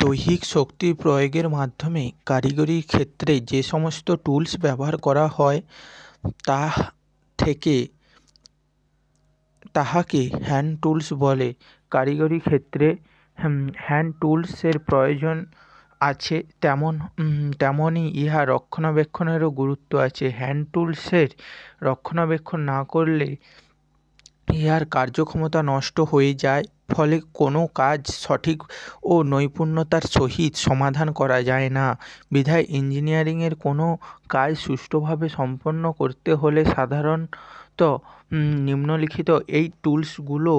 দৈহিক শক্তি প্রয়োগের মাধ্যমে কারিগরির ক্ষেত্রে যে সমস্ত টুলস ব্যবহার করা হয় তা থেকে তাহাকে হ্যান্ড টুলস বলে কারিগরি ক্ষেত্রে হ্যান্ড টুলসের প্রয়োজন আছে তেমন তেমনই ইহা রক্ষণাবেক্ষণেরও গুরুত্ব আছে হ্যান্ড টুলসের রক্ষণাবেক্ষণ না করলে ইহার কার্যক্ষমতা নষ্ট হয়ে যায় ফলে কোনো কাজ সঠিক ও নৈপুণ্যতার সহিত সমাধান করা যায় না বিধায় ইঞ্জিনিয়ারিংয়ের কোনো কাজ সুষ্ঠুভাবে সম্পন্ন করতে হলে সাধারণত নিম্নলিখিত এই টুলসগুলো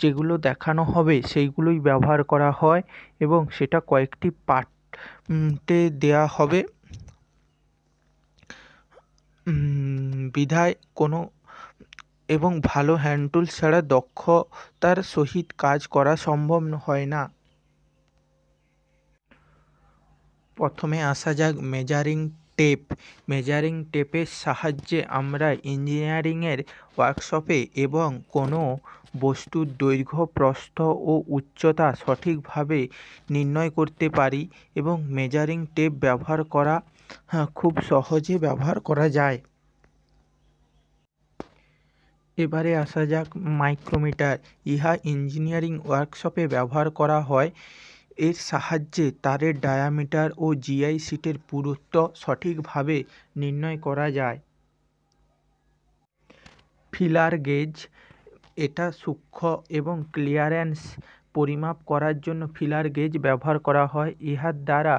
যেগুলো দেখানো হবে সেইগুলোই ব্যবহার করা হয় এবং সেটা কয়েকটি পার্টে দেয়া হবে বিধায় কোনো এবং ভালো হ্যান্ড টুল ছাড়া দক্ষতার সহিত কাজ করা সম্ভব হয় না প্রথমে আসা যাক মেজারিং টেপ মেজারিং টেপের সাহায্যে আমরা ইঞ্জিনিয়ারিংয়ের ওয়ার্কশপে এবং কোনো বস্তুর দৈর্ঘ্য প্রস্থ ও উচ্চতা সঠিকভাবে নির্ণয় করতে পারি এবং মেজারিং টেপ ব্যবহার করা হ্যাঁ, খুব সহজে ব্যবহার করা যায় এবারে আসা যাক মাইক্রোমিটার ইহা ইঞ্জিনিয়ারিং ওয়ার্কশপে ব্যবহার করা হয় এর সাহায্যে তারের ডায়ামিটার ও জিআই সিটের পুরুত্ব সঠিকভাবে নির্ণয় করা যায় ফিলার গেজ এটা সূক্ষ্ম এবং ক্লিয়ারেন্স পরিমাপ করার জন্য ফিলার গেজ ব্যবহার করা হয় ইহার দ্বারা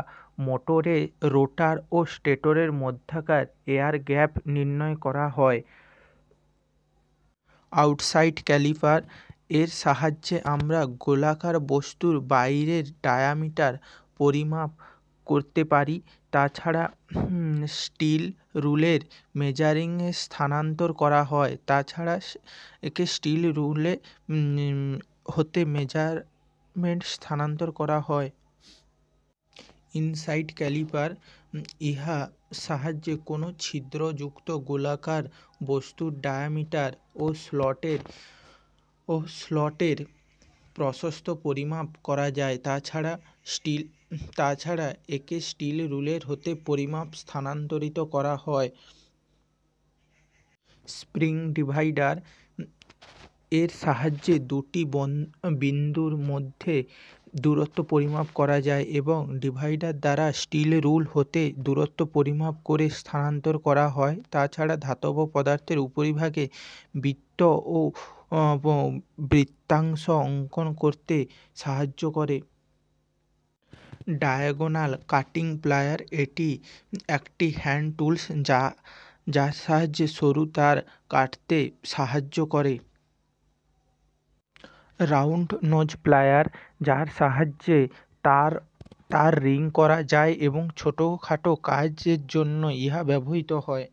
মোটরে রোটার ও স্টেটরের মধ্যাকার এয়ার গ্যাপ নির্ণয় করা হয় আউটসাইড ক্যালিপার এর সাহায্যে আমরা গোলাকার বস্তুর বাইরের ডায়ামিটার পরিমাপ করতে পারি তাছাড়া স্টিল রুলের মেজারিংয়ে স্থানান্তর করা হয় তাছাড়া একে স্টিল রুলে হতে মেজারমেন্ট স্থানান্তর করা হয় ইনসাইড ক্যালিপার ইহা সাহায্যে কোনো ছিদ্রযুক্ত গোলাকার বস্তুর ডায়ামিটার ও স্লটের ও স্লটের প্রশস্ত পরিমাপ করা যায় তাছাড়া স্টিল তাছাড়া একে স্টিল রুলের হতে পরিমাপ স্থানান্তরিত করা হয় স্প্রিং ডিভাইডার এর সাহায্যে দুটি বন বিন্দুর মধ্যে দূরত্ব পরিমাপ করা যায় এবং ডিভাইডার দ্বারা স্টিল রুল হতে দূরত্ব পরিমাপ করে স্থানান্তর করা হয় তাছাড়া ধাতব পদার্থের উপরিভাগে বৃত্ত ও বৃত্তাংশ অঙ্কন করতে সাহায্য করে ডায়াগোনাল কাটিং প্লায়ার এটি একটি হ্যান্ড টুলস যা যার সাহায্যে সরু তার কাটতে সাহায্য করে রাউন্ড নোজ প্লায়ার যার সাহায্যে তার তার রিং করা যায় এবং ছোটোখাটো কাজের জন্য ইহা ব্যবহৃত হয়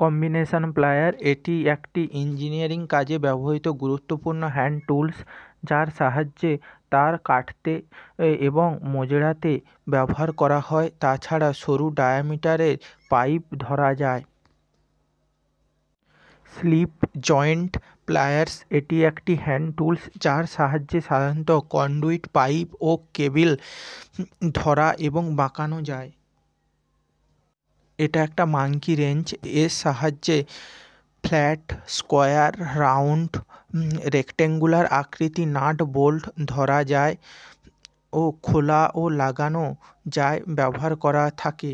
কম্বিনেশন প্লায়ার এটি একটি ইঞ্জিনিয়ারিং কাজে ব্যবহৃত গুরুত্বপূর্ণ হ্যান্ড টুলস যার সাহায্যে তার কাটতে এবং মোজড়াতে ব্যবহার করা হয় তাছাড়া সরু ডায়ামিটারের পাইপ ধরা যায় স্লিপ জয়েন্ট প্লায়ার্স এটি একটি হ্যান্ড টুলস যার সাহায্যে সাধারণত কন্ডুইট পাইপ ও কেবিল ধরা এবং বাঁকানো যায় এটা একটা মাঙ্কি রেঞ্জ এর সাহায্যে ফ্ল্যাট স্কোয়ার রাউন্ড রেক্টেঙ্গুলার আকৃতি নাট বোল্ট ধরা যায় ও খোলা ও লাগানো যায় ব্যবহার করা থাকে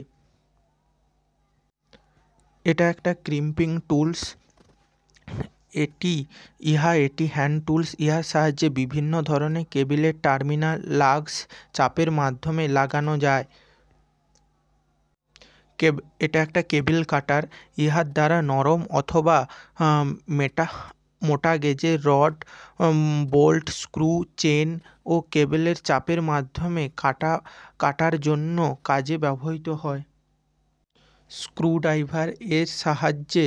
এটা একটা ক্রিম্পিং টুলস এটি ইহা এটি হ্যান্ড টুলস ইহার সাহায্যে বিভিন্ন ধরনের কেবিলের টার্মিনাল লাগস চাপের মাধ্যমে লাগানো যায় কেব এটা একটা কেবিল কাটার ইহার দ্বারা নরম অথবা মেটা মোটা গেজে রড বোল্ট স্ক্রু চেন ও কেবেলের চাপের মাধ্যমে কাটা কাটার জন্য কাজে ব্যবহৃত হয় স্ক্রুড্রাইভার এর সাহায্যে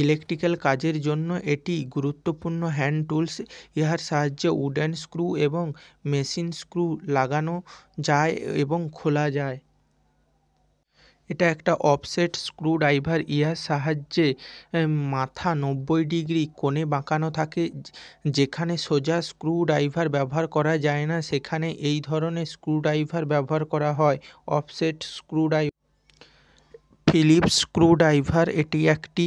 ইলেকট্রিক্যাল কাজের জন্য এটি গুরুত্বপূর্ণ হ্যান্ড টুলস ইহার সাহায্যে উডেন স্ক্রু এবং মেশিন স্ক্রু লাগানো যায় এবং খোলা যায় এটা একটা অফসেট স্ক্রুড্রাইভার ইহার সাহায্যে মাথা নব্বই ডিগ্রি কোণে বাঁকানো থাকে যেখানে সোজা স্ক্রুড্রাইভার ব্যবহার করা যায় না সেখানে এই ধরনের স্ক্রুড্রাইভার ব্যবহার করা হয় অফসেট স্ক্রুড্রাইভার ফিলিপস স্ক্রুড্রাইভার এটি একটি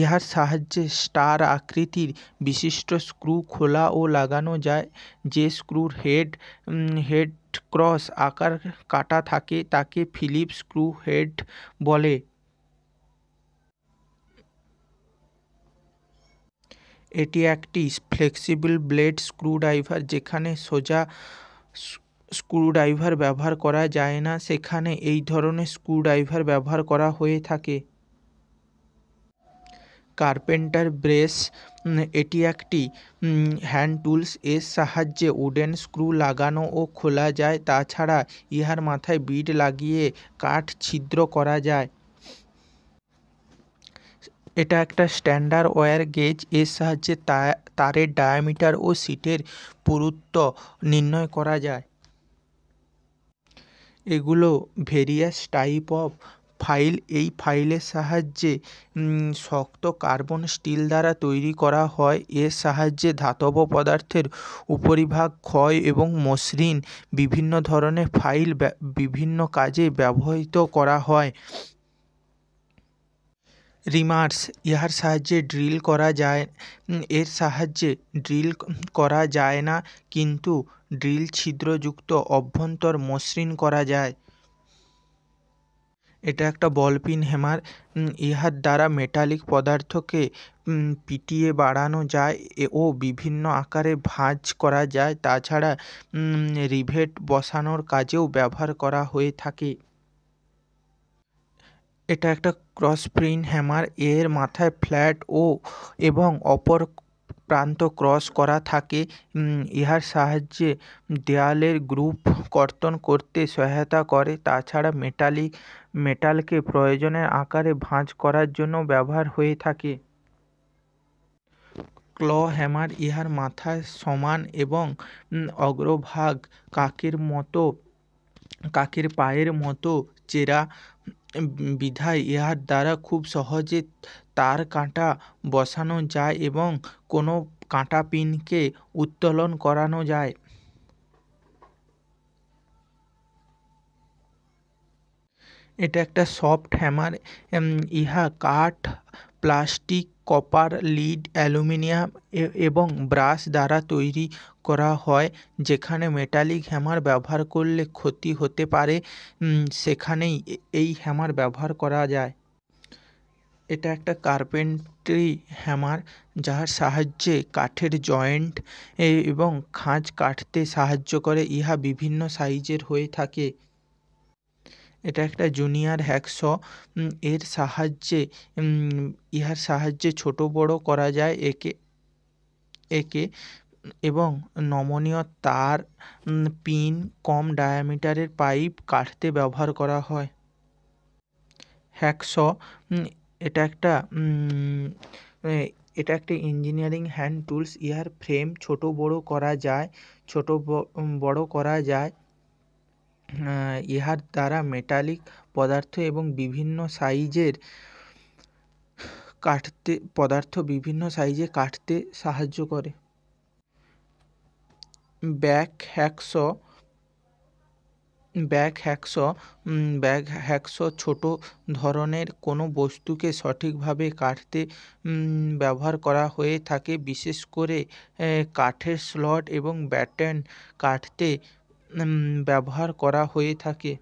ইহার সাহায্যে স্টার আকৃতির বিশিষ্ট স্ক্রু খোলা ও লাগানো যায় যে স্ক্রুর হেড হেড ক্রস আকার কাটা থাকে তাকে ফিলিপস স্ক্রু হেড বলে এটি একটি ফ্লেক্সিবল ব্লেড স্ক্রুড্রাইভার যেখানে সোজা স্ক্রুড্রাইভার ব্যবহার করা যায় না সেখানে এই ধরনের স্ক্রুড্রাইভার ব্যবহার করা হয়ে থাকে কার্পেন্টার ব্রেস এটি একটি হ্যান্ড টুলস এর সাহায্যে উডেন স্ক্রু লাগানো ও খোলা যায় তাছাড়া ইহার মাথায় বিট লাগিয়ে কাঠ ছিদ্র করা যায় এটা একটা স্ট্যান্ডার্ড ওয়ার গেজ এর সাহায্যে তারের ডায়ামিটার ও সিটের পুরুত্ব নির্ণয় করা যায় এগুলো ভেরিয়াস টাইপ অফ ফাইল এই ফাইলের সাহায্যে শক্ত কার্বন স্টিল দ্বারা তৈরি করা হয় এর সাহায্যে ধাতব পদার্থের উপরিভাগ ক্ষয় এবং মসৃণ বিভিন্ন ধরনের ফাইল বিভিন্ন কাজে ব্যবহৃত করা হয় রিমার্স ইহার সাহায্যে ড্রিল করা যায় এর সাহায্যে ড্রিল করা যায় না কিন্তু ড্রিল ছিদ্রযুক্ত অভ্যন্তর মসৃণ করা যায় এটা একটা বলপিন হেমার ইহার দ্বারা মেটালিক পদার্থকে পিটিয়ে বাড়ানো যায় ও বিভিন্ন আকারে ভাঁজ করা যায় তাছাড়া রিভেট বসানোর কাজেও ব্যবহার করা হয়ে থাকে এটা একটা ক্রস প্রিন্ট হ্যামার এর মাথায় ফ্ল্যাট ও এবং অপর প্রান্ত ক্রস করা থাকে ইহার সাহায্যে দেয়ালের গ্রুপ কর্তন করতে সহায়তা করে তাছাড়া মেটালিক মেটালকে প্রয়োজনের আকারে ভাঁজ করার জন্য ব্যবহার হয়ে থাকে ক্ল হ্যামার ইহার মাথায় সমান এবং অগ্রভাগ কাকের মতো কাকের পায়ের মতো চেরা বিধায় ইহার দ্বারা খুব সহজে তার কাঁটা বসানো যায় এবং কোনো পিনকে উত্তোলন করানো যায় এটা একটা সফট হ্যামার ইহা কাঠ প্লাস্টিক কপার লিড অ্যালুমিনিয়াম এবং ব্রাশ দ্বারা তৈরি করা হয় যেখানে মেটালিক হ্যামার ব্যবহার করলে ক্ষতি হতে পারে সেখানেই এই হ্যামার ব্যবহার করা যায় এটা একটা কার্পেন্ট্রি হ্যামার যার সাহায্যে কাঠের জয়েন্ট এবং খাঁজ কাটতে সাহায্য করে ইহা বিভিন্ন সাইজের হয়ে থাকে এটা একটা জুনিয়র হ্যাকস এর সাহায্যে ইহার সাহায্যে ছোট বড় করা যায় একে একে এবং নমনীয় তার পিন কম ডায়ামিটারের পাইপ কাটতে ব্যবহার করা হয় হ্যাকস এটা একটা এটা একটা ইঞ্জিনিয়ারিং হ্যান্ড টুলস ইহার ফ্রেম ছোট বড় করা যায় ছোট বড় করা যায় ইহার দ্বারা মেটালিক পদার্থ এবং বিভিন্ন সাইজের কাটতে পদার্থ বিভিন্ন সাইজে কাটতে সাহায্য করে back hacks back hacks back hacks ছোট ধরনের কোনো বস্তুকে সঠিকভাবে কাটতে ব্যবহার করা হয়ে থাকে বিশেষ করে কাঠের স্লট এবং ব্যাটেন কাটতে ব্যবহার করা হয়ে থাকে